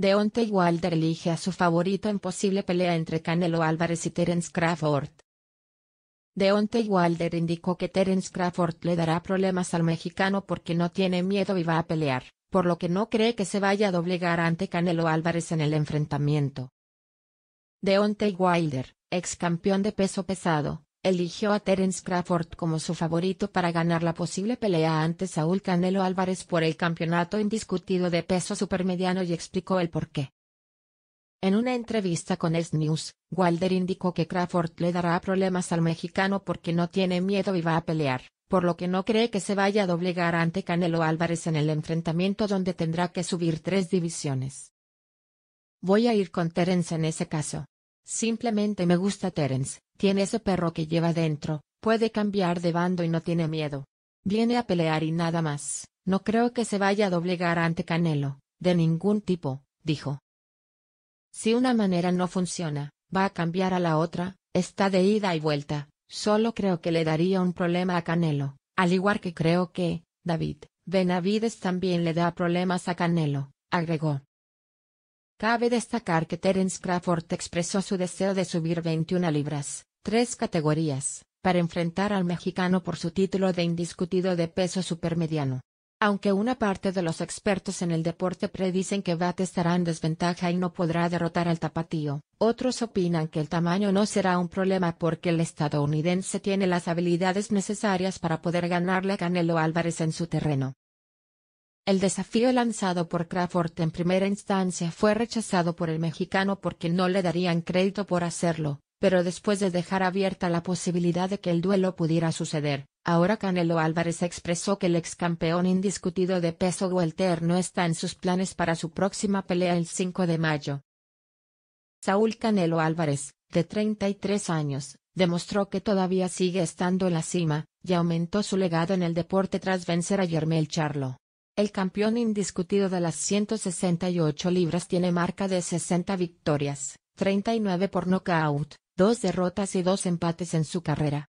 Deontay Wilder elige a su favorito en posible pelea entre Canelo Álvarez y Terence Crawford. Deontay Wilder indicó que Terence Crawford le dará problemas al mexicano porque no tiene miedo y va a pelear, por lo que no cree que se vaya a doblegar ante Canelo Álvarez en el enfrentamiento. Deontay Wilder, ex campeón de peso pesado, eligió a Terence Crawford como su favorito para ganar la posible pelea ante Saúl Canelo Álvarez por el campeonato indiscutido de peso supermediano y explicó el porqué. En una entrevista con S News, Wilder indicó que Crawford le dará problemas al mexicano porque no tiene miedo y va a pelear, por lo que no cree que se vaya a doblegar ante Canelo Álvarez en el enfrentamiento donde tendrá que subir tres divisiones. Voy a ir con Terence en ese caso, Simplemente me gusta Terence, tiene ese perro que lleva dentro, puede cambiar de bando y no tiene miedo. Viene a pelear y nada más, no creo que se vaya a doblegar ante Canelo, de ningún tipo, dijo. Si una manera no funciona, va a cambiar a la otra, está de ida y vuelta, solo creo que le daría un problema a Canelo, al igual que creo que, David, Benavides también le da problemas a Canelo, agregó. Cabe destacar que Terence Crawford expresó su deseo de subir 21 libras, tres categorías, para enfrentar al mexicano por su título de indiscutido de peso supermediano. Aunque una parte de los expertos en el deporte predicen que Bat estará en desventaja y no podrá derrotar al tapatío, otros opinan que el tamaño no será un problema porque el estadounidense tiene las habilidades necesarias para poder ganarle a Canelo Álvarez en su terreno. El desafío lanzado por Crawford en primera instancia fue rechazado por el mexicano porque no le darían crédito por hacerlo, pero después de dejar abierta la posibilidad de que el duelo pudiera suceder, ahora Canelo Álvarez expresó que el ex campeón indiscutido de peso welter no está en sus planes para su próxima pelea el 5 de mayo. Saúl Canelo Álvarez, de 33 años, demostró que todavía sigue estando en la cima, y aumentó su legado en el deporte tras vencer a Yermel Charlo. El campeón indiscutido de las 168 libras tiene marca de 60 victorias, 39 por nocaut, 2 derrotas y 2 empates en su carrera.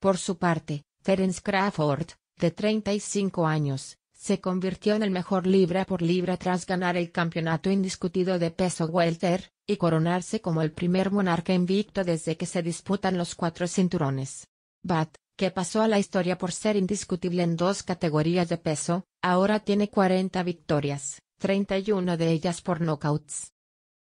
Por su parte, Terence Crawford, de 35 años, se convirtió en el mejor libra por libra tras ganar el campeonato indiscutido de peso welter, y coronarse como el primer monarca invicto desde que se disputan los cuatro cinturones. Bat, que pasó a la historia por ser indiscutible en dos categorías de peso, Ahora tiene 40 victorias, 31 de ellas por nocauts.